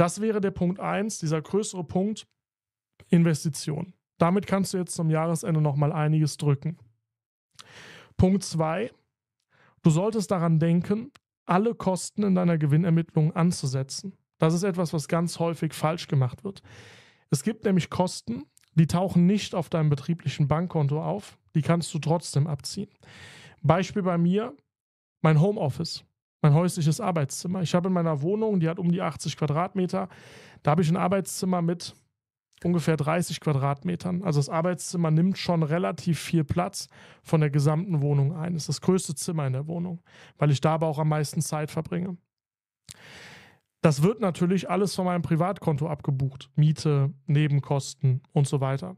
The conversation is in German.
Das wäre der Punkt 1, dieser größere Punkt Investition. Damit kannst du jetzt zum Jahresende nochmal einiges drücken. Punkt 2, du solltest daran denken, alle Kosten in deiner Gewinnermittlung anzusetzen. Das ist etwas, was ganz häufig falsch gemacht wird. Es gibt nämlich Kosten, die tauchen nicht auf deinem betrieblichen Bankkonto auf, die kannst du trotzdem abziehen. Beispiel bei mir, mein Homeoffice mein häusliches Arbeitszimmer. Ich habe in meiner Wohnung, die hat um die 80 Quadratmeter, da habe ich ein Arbeitszimmer mit ungefähr 30 Quadratmetern. Also das Arbeitszimmer nimmt schon relativ viel Platz von der gesamten Wohnung ein. Es ist das größte Zimmer in der Wohnung, weil ich da aber auch am meisten Zeit verbringe. Das wird natürlich alles von meinem Privatkonto abgebucht. Miete, Nebenkosten und so weiter.